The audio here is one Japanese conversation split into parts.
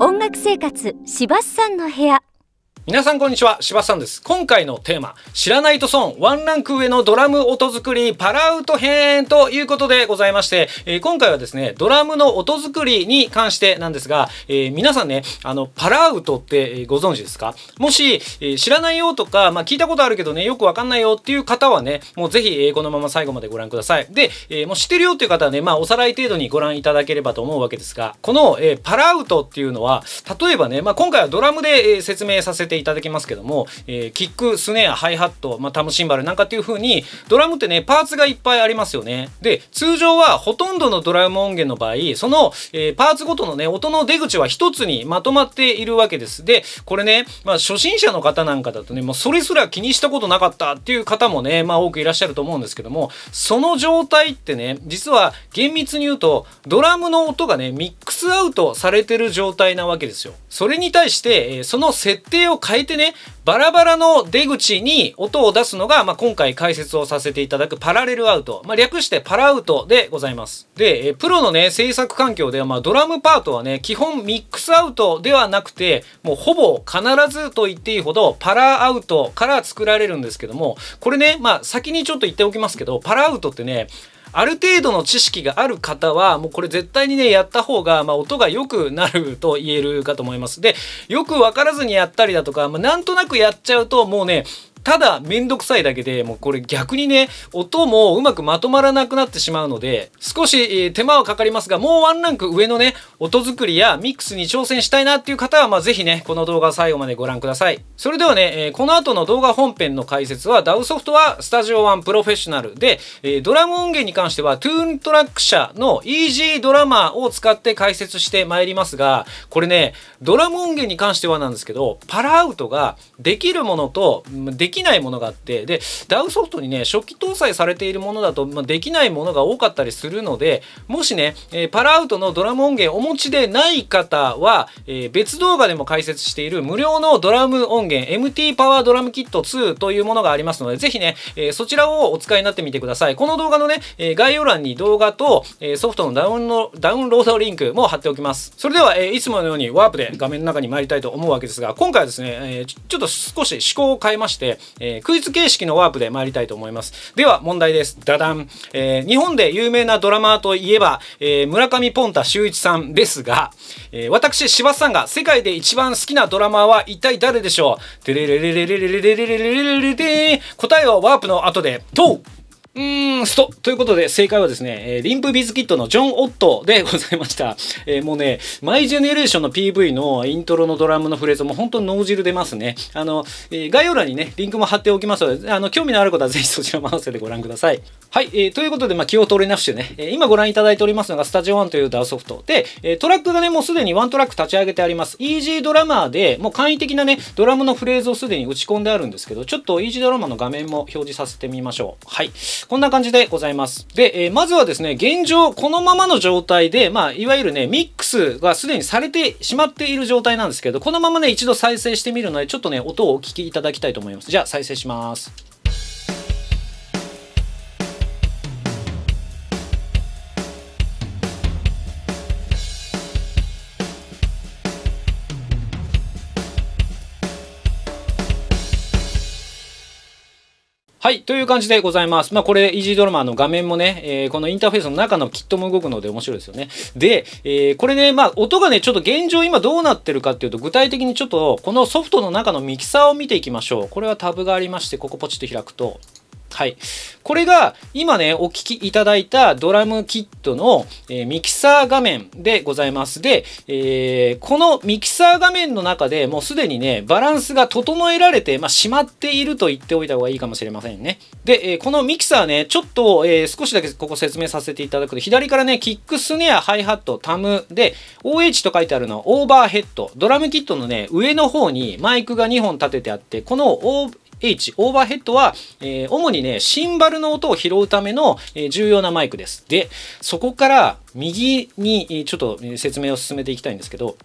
音楽生活柴須さんの部屋皆さんこんにちは柴さんです今回のテーマ「知らないと損ワンランク上のドラム音作りパラウト編」ということでございまして、えー、今回はですねドラムの音作りに関してなんですが、えー、皆さんねあのパラウトってご存知ですかもし、えー、知らないよとか、まあ、聞いたことあるけどねよくわかんないよっていう方はねもうぜひ、えこのまま最後までご覧くださいで、えもう知ってるよっていう方はね、まあ、おさらい程度にご覧いただければと思うわけですがこの、えパラウトっていうのは例えばね、まあ、今回はドラムで、え説明させていただきますけども、えー、キックスネアハイハット、まあ、タムシンバルなんかっていう風にドラムってねパーツがいっぱいありますよねで通常はほとんどのドラム音源の場合その、えー、パーツごとのね音の出口は一つにまとまっているわけですでこれね、まあ、初心者の方なんかだとねもうそれすら気にしたことなかったっていう方もねまあ多くいらっしゃると思うんですけどもその状態ってね実は厳密に言うとドラムの音がねミックスアウトされてる状態なわけですよそれに対して、えその設定を変えてね、バラバラの出口に音を出すのが、まあ、今回解説をさせていただくパラレルアウト。まあ、略してパラアウトでございます。で、えプロのね、制作環境では、まあ、ドラムパートはね、基本ミックスアウトではなくて、もうほぼ必ずと言っていいほどパラアウトから作られるんですけども、これね、まあ、先にちょっと言っておきますけど、パラアウトってね、ある程度の知識がある方はもうこれ絶対にねやった方が、まあ、音が良くなると言えるかと思います。でよく分からずにやったりだとか、まあ、なんとなくやっちゃうともうねただめんどくさいだけで、もうこれ逆にね、音もうまくまとまらなくなってしまうので、少し手間はかかりますが、もうワンランク上のね、音作りやミックスに挑戦したいなっていう方は、まあぜひね、この動画最後までご覧ください。それではね、この後の動画本編の解説はダウソフトはスタジオンプロフェッショナルで、ドラム音源に関してはトゥーントラック社の EG ドラマーを使って解説してまいりますが、これね、ドラム音源に関してはなんですけど、パラアウトができるものとでききないものがあってで DAW ソフトにね初期搭載されているものだと、まあ、できないものが多かったりするのでもしね、えー、パラアウトのドラム音源お持ちでない方は、えー、別動画でも解説している無料のドラム音源 MT パワードラムキット2というものがありますのでぜひね、えー、そちらをお使いになってみてくださいこの動画のね、え概要欄に動画と、えソフトのダウンロダウンロードリンクも貼っておきますそれでは、えいつものようにワープで画面の中に参りたいと思うわけですが今回はですね、えちょっと少し趣向を変えまして、えー、クイズ形式のワープで参りたいと思います。では問題です。ダダン。えー、日本で有名なドラマーといえば、えー、村上ポンタ秀一さんですが、え私、柴田さんが世界で一番好きなドラマーは一体誰でしょうて答えはワープの後で、とうーん、ストということで、正解はですね、えー、リンプビズキットのジョン・オットでございました。えー、もうね、マイジェネレーションの PV のイントロのドラムのフレーズも本当に脳汁出ますね。あの、えー、概要欄にね、リンクも貼っておきますので、あの、興味のある方はぜひそちらも合わせてご覧ください。はい、えー、ということで、まあ、気を取りなくしてね、えー、今ご覧いただいておりますのが、スタジオンというダウソフトで、えー、トラックがね、もうすでにワントラック立ち上げてあります。イージードラマーで、もう簡易的なね、ドラムのフレーズをすでに打ち込んであるんですけど、ちょっとイージードラマの画面も表示させてみましょう。はい。こんな感じでございます。で、えー、まずはですね、現状、このままの状態で、まあ、いわゆるね、ミックスがすでにされてしまっている状態なんですけど、このままね、一度再生してみるので、ちょっとね、音をお聞きいただきたいと思います。じゃあ、再生します。はい、という感じでございます。まあ、これ、イージードラマの画面もね、えー、このインターフェースの中のキットも動くので面白いですよね。で、えー、これね、まあ、音がね、ちょっと現状今どうなってるかっていうと、具体的にちょっと、このソフトの中のミキサーを見ていきましょう。これはタブがありまして、ここポチッと開くと、はい、これが今ねお聴きいただいたドラムキットの、えー、ミキサー画面でございますで、えー、このミキサー画面の中でもうすでにねバランスが整えられて、まあ、しまっていると言っておいた方がいいかもしれませんねで、えー、このミキサーねちょっと、え少しだけここ説明させていただくと左からねキックスネアハイハットタムで OH と書いてあるのはオーバーヘッドドラムキットのね上の方にマイクが2本立ててあってこの H オーバーヘッドは、えー、主にね、シンバルの音を拾うための、え重要なマイクです。で、そこから右にちょっと説明を進めていきたいんですけど、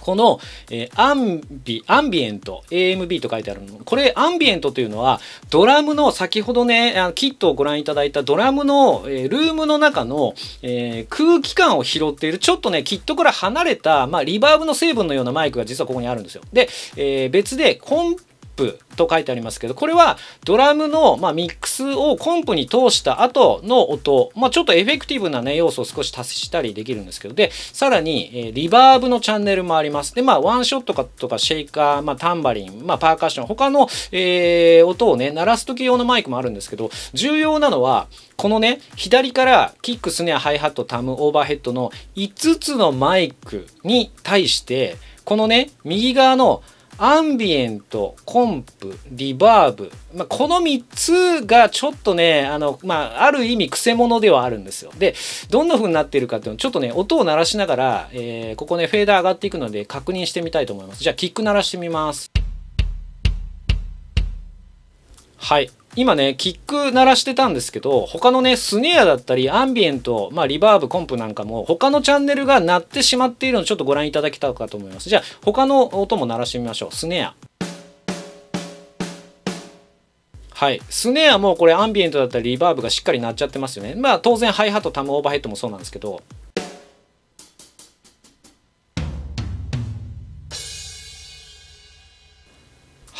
この、えー、アンビ、アンビエント、AMB と書いてあるの。これ、アンビエントというのは、ドラムの、先ほどね、あのキットをご覧いただいたドラムの、えー、ルームの中の、えー、空気感を拾っている、ちょっとね、キットから離れた、まあ、リバーブの成分のようなマイクが実はここにあるんですよ。で、え別で、コンプと書いてありますけどこれはドラムの、まあ、ミックスをコンプに通した後の音、まあ、ちょっとエフェクティブな、ね、要素を少し足したりできるんですけどでさらに、えリバーブのチャンネルもありますでまあワンショットかとかシェイカー、まあ、タンバリン、まあ、パーカッション他の、えー、音をね鳴らす時用のマイクもあるんですけど重要なのはこのね左からキックスネアハイハットタムオーバーヘッドの5つのマイクに対してこのね右側の「アンビエント、コンプ、リバーブ、まあ、この3つがちょっとね、あの、まあ、ある意味、くせ者ではあるんですよ。で、どんな風になっているかっていうのちょっとね、音を鳴らしながら、えー、ここね、フェーダー上がっていくので確認してみたいと思います。じゃあ、キック鳴らしてみます。はい。今ね、キック鳴らしてたんですけど、他のね、スネアだったり、アンビエント、まあ、リバーブ、コンプなんかも、他のチャンネルが鳴ってしまっているのをちょっとご覧いただきたいかと思います。じゃあ、他の音も鳴らしてみましょう。スネア。はい。スネアもこれアンビエントだったりリバーブがしっかり鳴っちゃってますよね。まあ当然ハイハット、タムオーバーヘッドもそうなんですけど、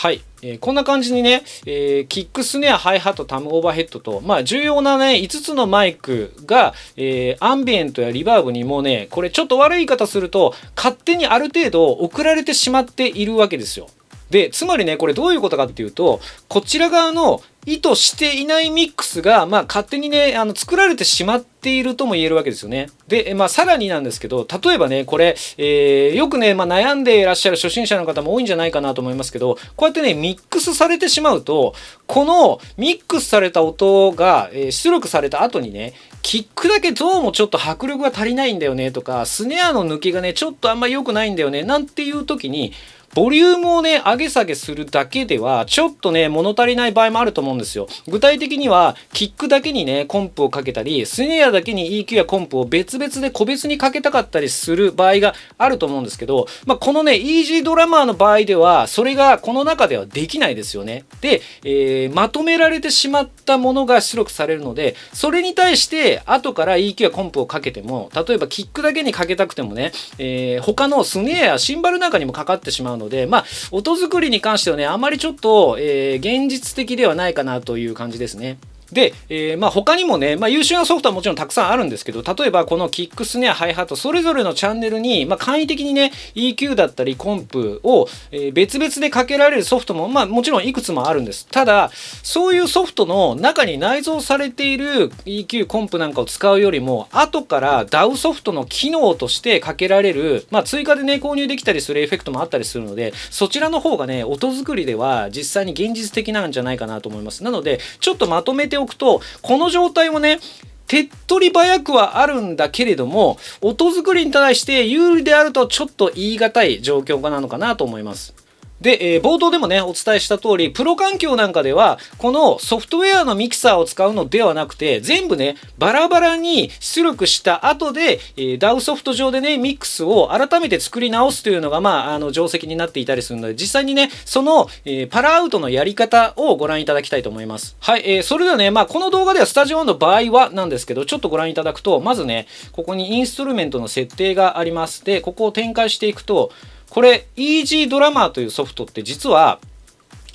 はい、えー、こんな感じにね、えー、キックスネアハイハットタムオーバーヘッドと、まあ、重要なね5つのマイクが、えー、アンビエントやリバーブにもねこれちょっと悪い言い方すると勝手にある程度送られてしまっているわけですよ。で、つまりね、これどういうことかっていうと、こちら側の意図していないミックスが、まあ、勝手にね、あの、作られてしまっているとも言えるわけですよね。で、まあ、さらになんですけど、例えばね、これ、えー、よくね、まあ、悩んでいらっしゃる初心者の方も多いんじゃないかなと思いますけど、こうやってね、ミックスされてしまうと、このミックスされた音が、え出力された後にね、キックだけどうもちょっと迫力が足りないんだよねとか、スネアの抜きがね、ちょっとあんま良くないんだよね、なんていう時に、ボリュームをね、上げ下げするだけでは、ちょっとね、物足りない場合もあると思うんですよ。具体的には、キックだけにね、コンプをかけたり、スネアだけに EQ やコンプを別々で個別にかけたかったりする場合があると思うんですけど、まあ、このね、イージードラマーの場合では、それがこの中ではできないですよね。で、えー、まとめられてしまったものが出力されるので、それに対して、後から EQ やコンプをかけても、例えばキックだけにかけたくてもね、えー、他のスネアやシンバルなんかにもかかってしまうで、ので、まあ、音作りに関してはね、あまりちょっと、えー、現実的ではないかなという感じですね。で、えー、まあ、他にもね、まあ、優秀なソフトはもちろんたくさんあるんですけど、例えばこのキックスネア、ハイハット、それぞれのチャンネルに、まあ、簡易的にね、EQ だったりコンプを、え別々でかけられるソフトも、まあ、もちろんいくつもあるんです。ただ、そういうソフトの中に内蔵されている EQ コンプなんかを使うよりも、後から DAW ソフトの機能としてかけられる、まあ、追加でね、購入できたりするエフェクトもあったりするので、そちらの方がね、音作りでは実際に現実的なんじゃないかなと思います。なので、ちょっとまとめておくと、この状態もね、手っ取り早くはあるんだけれども、音作りに対して有利であるとちょっと言い難い状況なのかなと思います。で、えー、冒頭でもね、お伝えした通り、プロ環境なんかでは、このソフトウェアのミキサーを使うのではなくて、全部ね、バラバラに出力した後で、えー、DAW ソフト上でね、ミックスを改めて作り直すというのが、まあ、あの、定石になっていたりするので、実際にね、その、えー、パラアウトのやり方をご覧いただきたいと思います。はい、えー、それではね、まあ、この動画ではスタジオの場合はなんですけど、ちょっとご覧いただくと、まずね、ここにインストルメントの設定があります。で、ここを展開していくと、これ、Easy ドラマーというソフトって実は、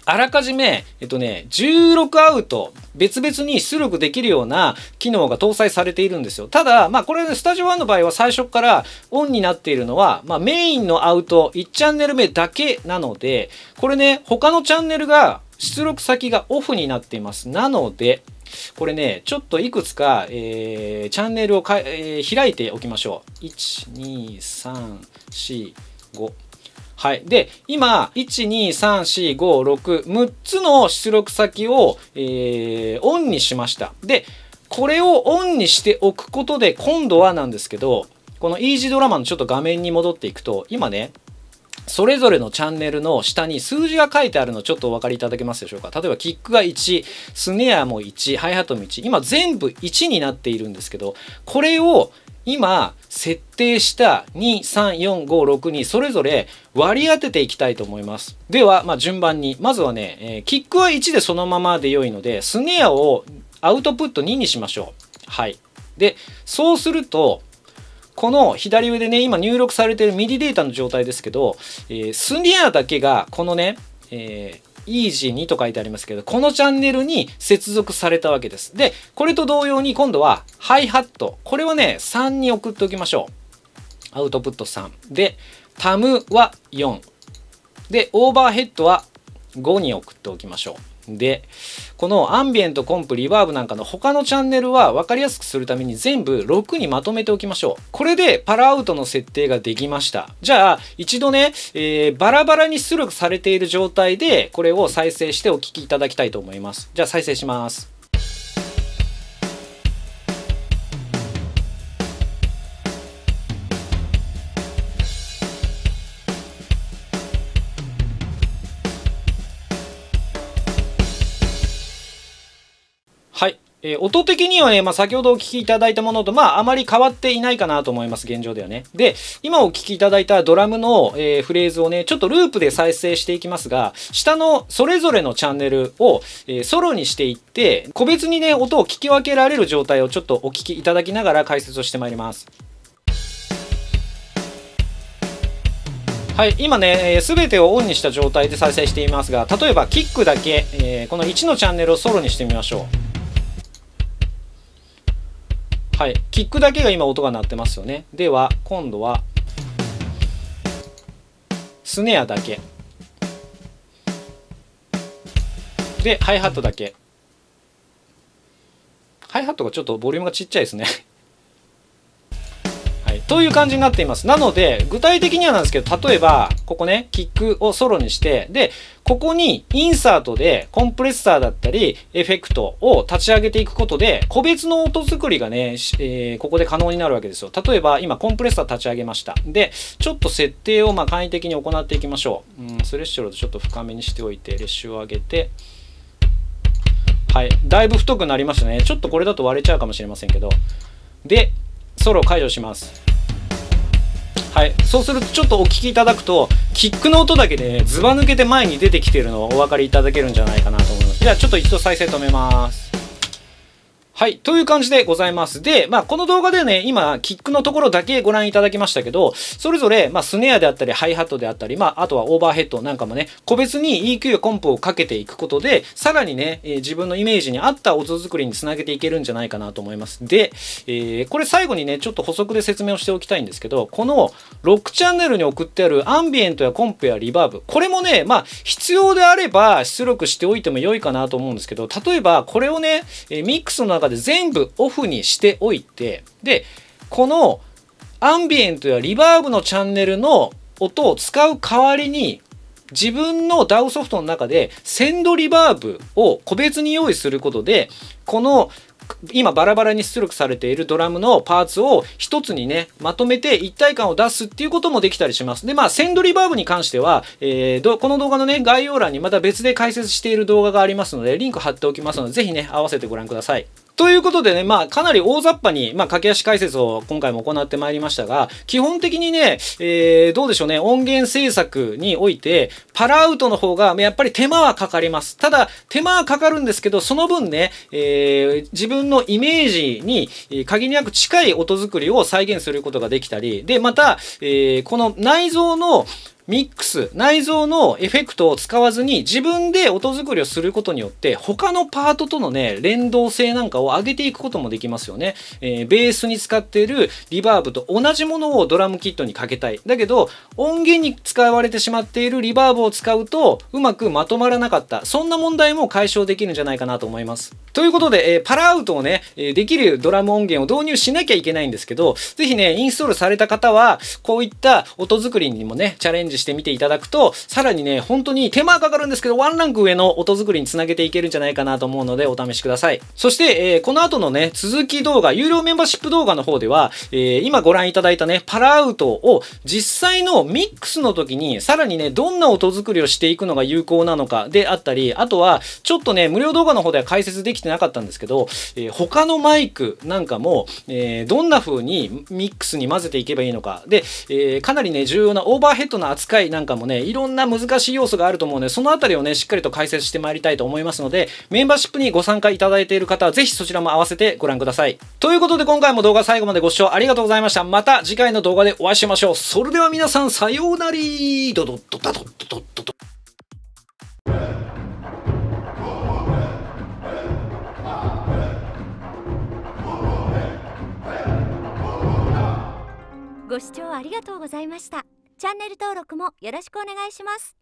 あらかじめ、えっとね、16アウト、別々に出力できるような機能が搭載されているんですよ。ただ、まあこれ、ね、スタジオ1の場合は最初からオンになっているのは、まあメインのアウト1チャンネル目だけなので、これね、他のチャンネルが出力先がオフになっています。なので、これね、ちょっといくつか、えー、チャンネルをか、えー、開いておきましょう。1、2、3、4、5。はい。で、今、1,2,3,4,5,6,6つの出力先を、えー、オンにしました。で、これをオンにしておくことで、今度はなんですけど、このイージードラマのちょっと画面に戻っていくと、今ね、それぞれのチャンネルの下に数字が書いてあるのちょっとお分かりいただけますでしょうか例えばキックが1スネアも1ハイハットも1今全部1になっているんですけどこれを今設定した23456にそれぞれ割り当てていきたいと思いますでは、まあ、順番にまずはね、えー、キックは1でそのままで良いのでスネアをアウトプット2にしましょうはいでそうするとこの左上でね今入力されている MIDI データの状態ですけど、えー、スネアだけがこのね、えーイージーにと書いてありますけど、このチャンネルに接続されたわけです。で、これと同様に今度はハイハット。これはね、3に送っておきましょう。アウトプット3。で、タムは4。で、オーバーヘッドは5に送っておきましょう。でこのアンビエントコンプリバーブなんかの他のチャンネルは分かりやすくするために全部6にまとめておきましょうこれでパラアウトの設定ができましたじゃあ一度ね、えー、バラバラに出力されている状態でこれを再生してお聴きいただきたいと思いますじゃあ再生しますえー、音的にはね、まあ、先ほどお聞きいただいたものと、まあ、あまり変わっていないかなと思います、現状ではね。で、今お聞きいただいたドラムの、えー、フレーズをね、ちょっとループで再生していきますが、下のそれぞれのチャンネルを、えー、ソロにしていって、個別にね、音を聞き分けられる状態をちょっとお聞きいただきながら解説をしてまいります。はい、今ね、す、え、べ、てをオンにした状態で再生していますが、例えばキックだけ、えー、この1のチャンネルをソロにしてみましょう。はい、キックだけが今音が鳴ってますよねでは今度はスネアだけでハイハットだけハイハットがちょっとボリュームがちっちゃいですねという感じになっています。なので、具体的にはなんですけど、例えば、ここね、キックをソロにして、で、ここにインサートでコンプレッサーだったり、エフェクトを立ち上げていくことで、個別の音作りがね、えー、ここで可能になるわけですよ。例えば、今、コンプレッサー立ち上げました。で、ちょっと設定をまあ簡易的に行っていきましょう。うん、スレッシュロードちょっと深めにしておいて、レッシュを上げて、はい、だいぶ太くなりましたね。ちょっとこれだと割れちゃうかもしれませんけど。で、ソロ解除します。はいそうするとちょっとお聞きいただくとキックの音だけでずば抜けて前に出てきてるのをお分かりいただけるんじゃないかなと思いますじゃあちょっと一度再生止めますはい。という感じでございます。で、まあ、この動画でね、今、キックのところだけご覧いただきましたけど、それぞれ、まあ、スネアであったり、ハイハットであったり、まあ、あとはオーバーヘッドなんかもね、個別に EQ やコンプをかけていくことで、さらにね、えー、自分のイメージに合った音作りにつなげていけるんじゃないかなと思います。で、えー、これ最後にね、ちょっと補足で説明をしておきたいんですけど、この6チャンネルに送ってあるアンビエントやコンプやリバーブ、これもね、まあ、必要であれば出力しておいても良いかなと思うんですけど、例えば、これをね、ミックスの中で全部オフにしておいてでこのアンビエントやリバーブのチャンネルの音を使う代わりに自分の d a o ソフトの中でセンドリバーブを個別に用意することでこの今バラバラに出力されているドラムのパーツを一つにねまとめて一体感を出すっていうこともできたりしますでまあセンドリバーブに関しては、えー、この動画のね概要欄にまた別で解説している動画がありますのでリンク貼っておきますので是非ね合わせてご覧くださいということでね、まあ、かなり大雑把に、まあ、駆け足解説を今回も行ってまいりましたが、基本的にね、えー、どうでしょうね、音源制作において、パラアウトの方が、やっぱり手間はかかります。ただ、手間はかかるんですけど、その分ね、えー、自分のイメージに、限りなく近い音作りを再現することができたり、で、また、えー、この内臓の、ミックス内蔵のエフェクトを使わずに自分で音作りをすることによって他のパートとのね連動性なんかを上げていくこともできますよね、えー、ベースに使っているリバーブと同じものをドラムキットにかけたいだけど音源に使われてしまっているリバーブを使うとうまくまとまらなかったそんな問題も解消できるんじゃないかなと思いますということで、えー、パラアウトをね、えできるドラム音源を導入しなきゃいけないんですけどぜひねインストールされた方はこういった音作りにもねチャレンジジしてみていただくと、さらにね、本当に手間はかかるんですけど、ワンランク上の音作りにつなげていけるんじゃないかなと思うので、お試しください。そして、えー、この後のね、続き動画、有料メンバーシップ動画の方では、えー、今ご覧いただいたね、パラアウトを実際のミックスの時に、さらにね、どんな音作りをしていくのが有効なのかであったり、あとは、ちょっとね、無料動画の方では解説できてなかったんですけど、えー、他のマイクなんかも、えー、どんな風にミックスに混ぜていけばいいのか、で、えー、かなりね、重要なオーバーヘッドの扱扱いなんかもね、いろんな難しい要素があると思うので、そのあたりをね、しっかりと解説してまいりたいと思いますので、メンバーシップにご参加いただいている方は、ぜひそちらも合わせてご覧ください。ということで今回も動画最後までご視聴ありがとうございました。また次回の動画でお会いしましょう。それでは皆さん、さようなりドドッドドッドドドご視聴ありがとうございました。チャンネル登録もよろしくお願いします